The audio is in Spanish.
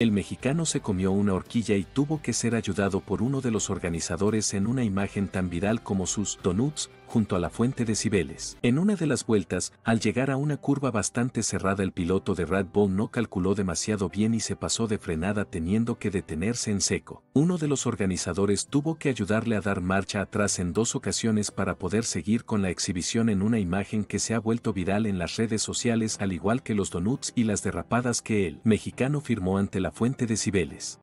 El mexicano se comió una horquilla y tuvo que ser ayudado por uno de los organizadores en una imagen tan viral como sus donuts junto a la fuente de Cibeles. En una de las vueltas, al llegar a una curva bastante cerrada el piloto de Red Bull no calculó demasiado bien y se pasó de frenada teniendo que detenerse en seco. Uno de los organizadores tuvo que ayudarle a dar marcha atrás en dos ocasiones para poder seguir con la exhibición en una imagen que se ha vuelto viral en las redes sociales al igual que los donuts y las derrapadas que el mexicano firmó ante la fuente de Cibeles.